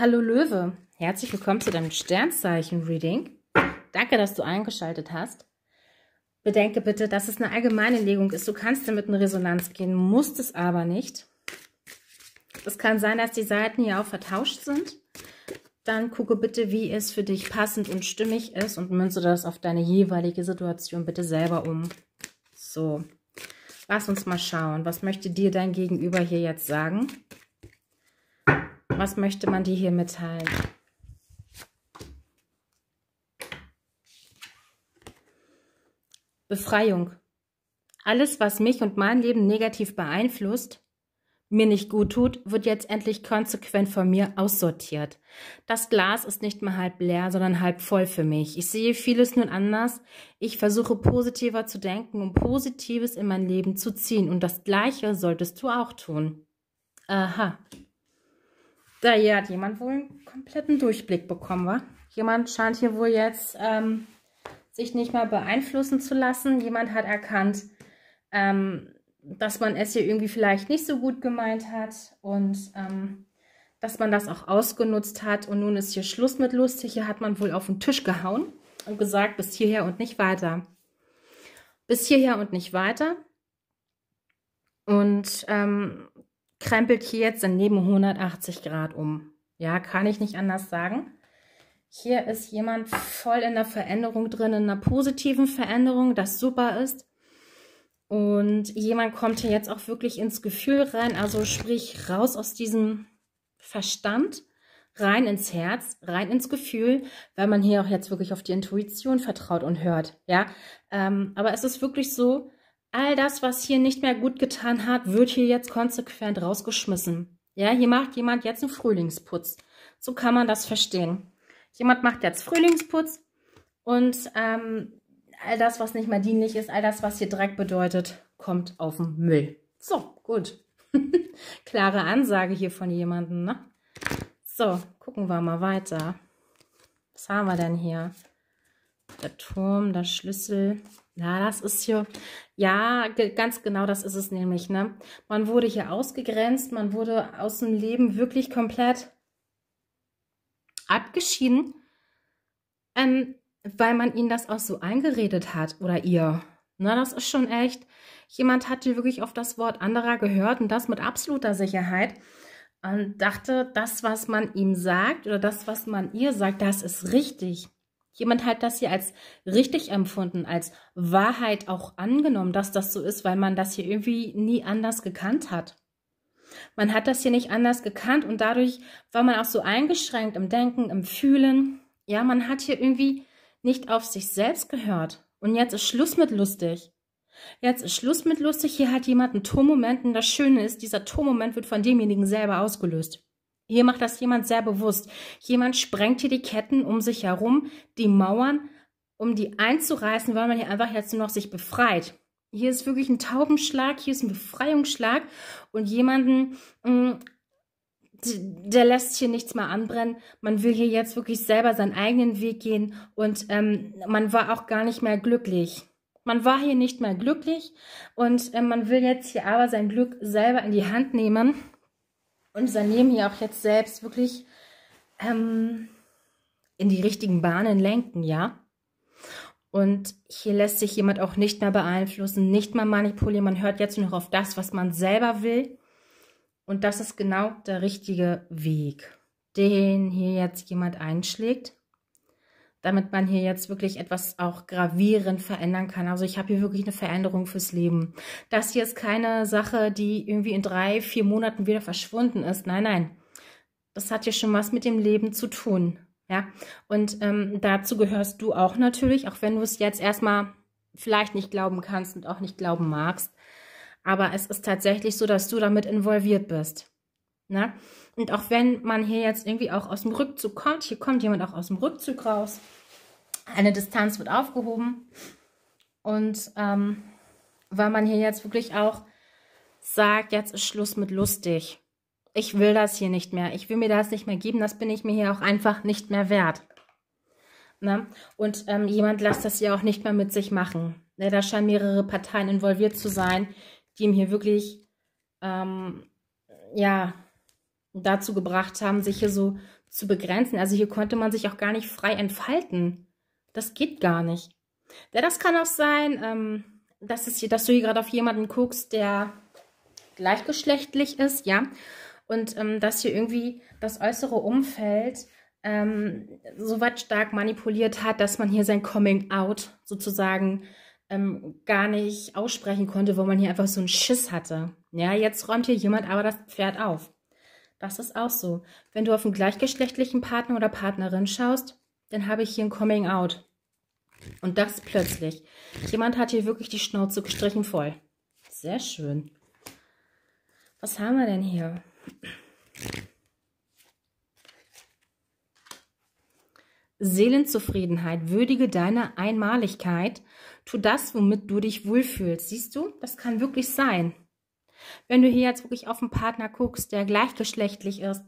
Hallo Löwe, herzlich willkommen zu deinem Sternzeichen-Reading. Danke, dass du eingeschaltet hast. Bedenke bitte, dass es eine allgemeine Legung ist. Du kannst damit in Resonanz gehen, musst es aber nicht. Es kann sein, dass die Seiten hier auch vertauscht sind. Dann gucke bitte, wie es für dich passend und stimmig ist und münze das auf deine jeweilige Situation bitte selber um. So, lass uns mal schauen. Was möchte dir dein Gegenüber hier jetzt sagen? was möchte man dir hier mitteilen? Befreiung. Alles, was mich und mein Leben negativ beeinflusst, mir nicht gut tut, wird jetzt endlich konsequent von mir aussortiert. Das Glas ist nicht mehr halb leer, sondern halb voll für mich. Ich sehe vieles nun anders. Ich versuche positiver zu denken, um Positives in mein Leben zu ziehen. Und das Gleiche solltest du auch tun. Aha. Da hier hat jemand wohl einen kompletten Durchblick bekommen, wa? Jemand scheint hier wohl jetzt ähm, sich nicht mal beeinflussen zu lassen. Jemand hat erkannt, ähm, dass man es hier irgendwie vielleicht nicht so gut gemeint hat und ähm, dass man das auch ausgenutzt hat. Und nun ist hier Schluss mit lustig. Hier hat man wohl auf den Tisch gehauen und gesagt, bis hierher und nicht weiter. Bis hierher und nicht weiter. Und ähm, krempelt hier jetzt daneben 180 Grad um. Ja, kann ich nicht anders sagen. Hier ist jemand voll in der Veränderung drin, in einer positiven Veränderung, das super ist. Und jemand kommt hier jetzt auch wirklich ins Gefühl rein, also sprich raus aus diesem Verstand, rein ins Herz, rein ins Gefühl, weil man hier auch jetzt wirklich auf die Intuition vertraut und hört. Ja, ähm, aber es ist wirklich so, All das, was hier nicht mehr gut getan hat, wird hier jetzt konsequent rausgeschmissen. Ja, hier macht jemand jetzt einen Frühlingsputz. So kann man das verstehen. Jemand macht jetzt Frühlingsputz und ähm, all das, was nicht mehr dienlich ist, all das, was hier Dreck bedeutet, kommt auf den Müll. So, gut. Klare Ansage hier von jemandem, ne? So, gucken wir mal weiter. Was haben wir denn hier? Der Turm, der Schlüssel. Ja, das ist hier, ja, ganz genau das ist es nämlich, ne? Man wurde hier ausgegrenzt, man wurde aus dem Leben wirklich komplett abgeschieden, ähm, weil man ihnen das auch so eingeredet hat oder ihr. Na, das ist schon echt. Jemand hat hier wirklich auf das Wort anderer gehört und das mit absoluter Sicherheit und dachte, das, was man ihm sagt oder das, was man ihr sagt, das ist richtig. Jemand hat das hier als richtig empfunden, als Wahrheit auch angenommen, dass das so ist, weil man das hier irgendwie nie anders gekannt hat. Man hat das hier nicht anders gekannt und dadurch war man auch so eingeschränkt im Denken, im Fühlen. Ja, man hat hier irgendwie nicht auf sich selbst gehört. Und jetzt ist Schluss mit lustig. Jetzt ist Schluss mit lustig. Hier hat jemand einen Tormoment und das Schöne ist, dieser Tormoment wird von demjenigen selber ausgelöst. Hier macht das jemand sehr bewusst. Jemand sprengt hier die Ketten um sich herum, die Mauern, um die einzureißen, weil man hier einfach jetzt nur noch sich befreit. Hier ist wirklich ein Taubenschlag, hier ist ein Befreiungsschlag und jemanden, mh, mm, der lässt hier nichts mehr anbrennen. Man will hier jetzt wirklich selber seinen eigenen Weg gehen und ähm, man war auch gar nicht mehr glücklich. Man war hier nicht mehr glücklich und äh, man will jetzt hier aber sein Glück selber in die Hand nehmen unser Sanem hier auch jetzt selbst wirklich ähm, in die richtigen Bahnen lenken, ja. Und hier lässt sich jemand auch nicht mehr beeinflussen, nicht mehr manipulieren. Man hört jetzt nur noch auf das, was man selber will. Und das ist genau der richtige Weg, den hier jetzt jemand einschlägt damit man hier jetzt wirklich etwas auch gravierend verändern kann. Also ich habe hier wirklich eine Veränderung fürs Leben. Das hier ist keine Sache, die irgendwie in drei, vier Monaten wieder verschwunden ist. Nein, nein. Das hat hier schon was mit dem Leben zu tun. Ja, und ähm, dazu gehörst du auch natürlich, auch wenn du es jetzt erstmal vielleicht nicht glauben kannst und auch nicht glauben magst. Aber es ist tatsächlich so, dass du damit involviert bist. Ne? Und auch wenn man hier jetzt irgendwie auch aus dem Rückzug kommt, hier kommt jemand auch aus dem Rückzug raus, eine Distanz wird aufgehoben. Und ähm, weil man hier jetzt wirklich auch sagt, jetzt ist Schluss mit lustig. Ich will das hier nicht mehr. Ich will mir das nicht mehr geben. Das bin ich mir hier auch einfach nicht mehr wert. Ne? Und ähm, jemand lässt das hier auch nicht mehr mit sich machen. Ne? Da scheinen mehrere Parteien involviert zu sein, die ihm hier wirklich, ähm, ja, dazu gebracht haben, sich hier so zu begrenzen. Also hier konnte man sich auch gar nicht frei entfalten. Das geht gar nicht. Ja, das kann auch sein, ähm, dass, es hier, dass du hier gerade auf jemanden guckst, der gleichgeschlechtlich ist, ja. Und ähm, dass hier irgendwie das äußere Umfeld ähm, so weit stark manipuliert hat, dass man hier sein Coming Out sozusagen ähm, gar nicht aussprechen konnte, weil man hier einfach so einen Schiss hatte. Ja, jetzt räumt hier jemand aber das Pferd auf. Das ist auch so. Wenn du auf einen gleichgeschlechtlichen Partner oder Partnerin schaust, dann habe ich hier ein Coming Out. Und das plötzlich. Jemand hat hier wirklich die Schnauze gestrichen voll. Sehr schön. Was haben wir denn hier? Seelenzufriedenheit, würdige deine Einmaligkeit, tu das, womit du dich wohlfühlst. Siehst du, das kann wirklich sein. Wenn du hier jetzt wirklich auf einen Partner guckst, der gleichgeschlechtlich ist,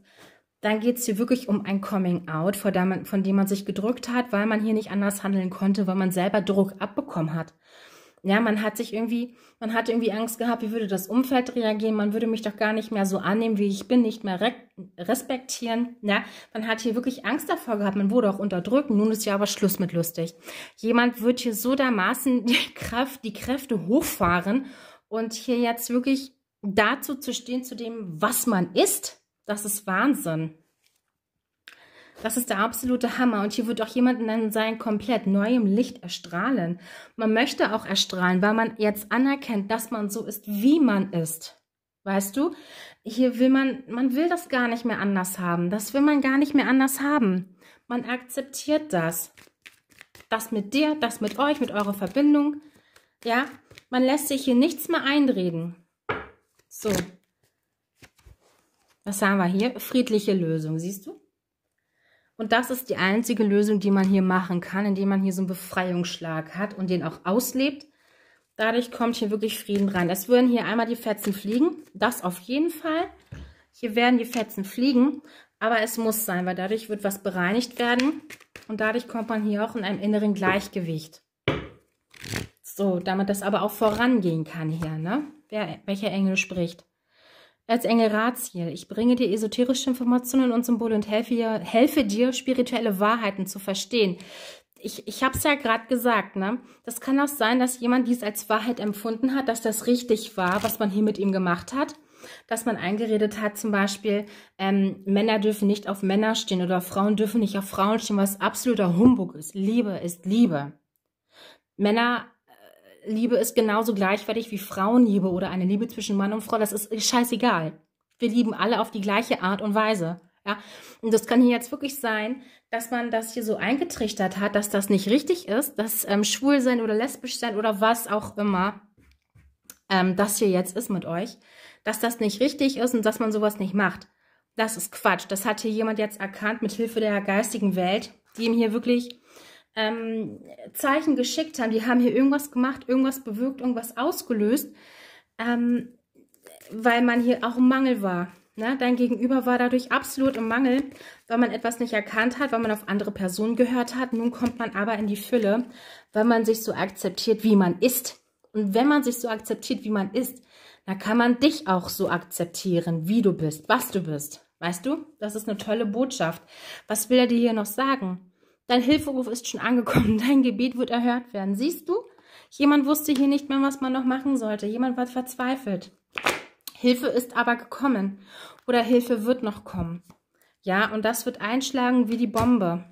dann geht es hier wirklich um ein Coming-out, von dem man sich gedrückt hat, weil man hier nicht anders handeln konnte, weil man selber Druck abbekommen hat. Ja, man hat sich irgendwie, man hat irgendwie Angst gehabt, wie würde das Umfeld reagieren, man würde mich doch gar nicht mehr so annehmen, wie ich bin, nicht mehr re respektieren. Ja, man hat hier wirklich Angst davor gehabt, man wurde auch unterdrückt, nun ist ja aber Schluss mit lustig. Jemand wird hier so dermaßen die Kraft, die Kräfte hochfahren und hier jetzt wirklich dazu zu stehen, zu dem, was man ist, das ist Wahnsinn. Das ist der absolute Hammer. Und hier wird auch jemand in einem sein komplett neuem Licht erstrahlen. Man möchte auch erstrahlen, weil man jetzt anerkennt, dass man so ist, wie man ist. Weißt du? Hier will man, man will das gar nicht mehr anders haben. Das will man gar nicht mehr anders haben. Man akzeptiert das. Das mit dir, das mit euch, mit eurer Verbindung. Ja? Man lässt sich hier nichts mehr einreden. So. Was haben wir hier? Friedliche Lösung, siehst du? Und das ist die einzige Lösung, die man hier machen kann, indem man hier so einen Befreiungsschlag hat und den auch auslebt. Dadurch kommt hier wirklich Frieden rein. Es würden hier einmal die Fetzen fliegen, das auf jeden Fall. Hier werden die Fetzen fliegen, aber es muss sein, weil dadurch wird was bereinigt werden und dadurch kommt man hier auch in einem inneren Gleichgewicht. So, damit das aber auch vorangehen kann hier, ne? wer, welcher Engel spricht. Als Engel Raziel, ich bringe dir esoterische Informationen und Symbole und helfe dir, helfe dir spirituelle Wahrheiten zu verstehen. Ich, ich habe es ja gerade gesagt, ne? Das kann auch sein, dass jemand dies als Wahrheit empfunden hat, dass das richtig war, was man hier mit ihm gemacht hat dass man eingeredet hat, zum Beispiel, ähm, Männer dürfen nicht auf Männer stehen oder Frauen dürfen nicht auf Frauen stehen, was absoluter Humbug ist. Liebe ist Liebe. Männer Liebe ist genauso gleichwertig wie Frauenliebe oder eine Liebe zwischen Mann und Frau. Das ist scheißegal. Wir lieben alle auf die gleiche Art und Weise. Ja? Und das kann hier jetzt wirklich sein, dass man das hier so eingetrichtert hat, dass das nicht richtig ist, dass ähm, schwul sein oder lesbisch sein oder was auch immer ähm, das hier jetzt ist mit euch, dass das nicht richtig ist und dass man sowas nicht macht. Das ist Quatsch. Das hat hier jemand jetzt erkannt mit Hilfe der geistigen Welt, die ihm hier wirklich ähm, Zeichen geschickt haben. Die haben hier irgendwas gemacht, irgendwas bewirkt, irgendwas ausgelöst, ähm, weil man hier auch im Mangel war. Ne? Dein Gegenüber war dadurch absolut im Mangel, weil man etwas nicht erkannt hat, weil man auf andere Personen gehört hat. Nun kommt man aber in die Fülle, weil man sich so akzeptiert, wie man ist. Und wenn man sich so akzeptiert, wie man ist, dann kann man dich auch so akzeptieren, wie du bist, was du bist. Weißt du, das ist eine tolle Botschaft. Was will er dir hier noch sagen? Dein Hilferuf ist schon angekommen. Dein Gebet wird erhört werden. Siehst du? Jemand wusste hier nicht mehr, was man noch machen sollte. Jemand war verzweifelt. Hilfe ist aber gekommen. Oder Hilfe wird noch kommen. Ja, und das wird einschlagen wie die Bombe.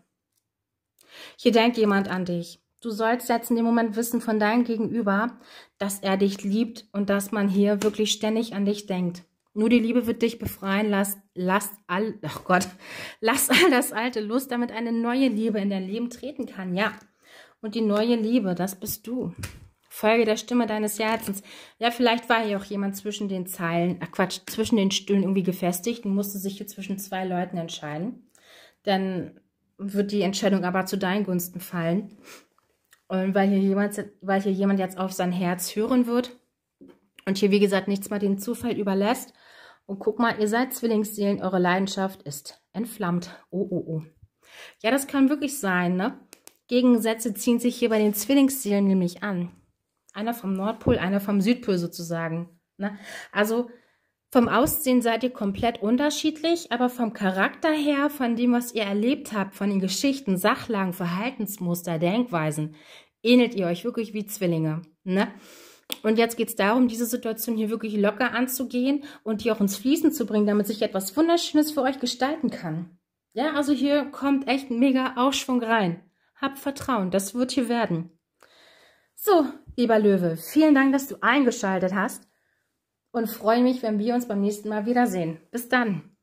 Hier denkt jemand an dich. Du sollst jetzt in dem Moment wissen von deinem Gegenüber, dass er dich liebt und dass man hier wirklich ständig an dich denkt. Nur die Liebe wird dich befreien. Lass, lass all, ach oh Gott, lass all das alte Lust, damit eine neue Liebe in dein Leben treten kann. Ja. Und die neue Liebe, das bist du. Folge der Stimme deines Herzens. Ja, vielleicht war hier auch jemand zwischen den Zeilen, ach Quatsch, zwischen den Stühlen irgendwie gefestigt und musste sich hier zwischen zwei Leuten entscheiden. Dann wird die Entscheidung aber zu deinen Gunsten fallen. Und weil hier jemand, weil hier jemand jetzt auf sein Herz hören wird und hier, wie gesagt, nichts mal dem Zufall überlässt, und guck mal, ihr seid Zwillingsseelen, eure Leidenschaft ist entflammt. Oh, oh, oh. Ja, das kann wirklich sein, ne? Gegensätze ziehen sich hier bei den Zwillingsseelen nämlich an. Einer vom Nordpol, einer vom Südpol sozusagen. Ne? Also vom Aussehen seid ihr komplett unterschiedlich, aber vom Charakter her, von dem, was ihr erlebt habt, von den Geschichten, Sachlagen, Verhaltensmuster, Denkweisen, ähnelt ihr euch wirklich wie Zwillinge. Ne? Und jetzt geht es darum, diese Situation hier wirklich locker anzugehen und die auch ins Fließen zu bringen, damit sich etwas Wunderschönes für euch gestalten kann. Ja, also hier kommt echt ein mega Aufschwung rein. Habt Vertrauen, das wird hier werden. So, lieber Löwe, vielen Dank, dass du eingeschaltet hast und freue mich, wenn wir uns beim nächsten Mal wiedersehen. Bis dann.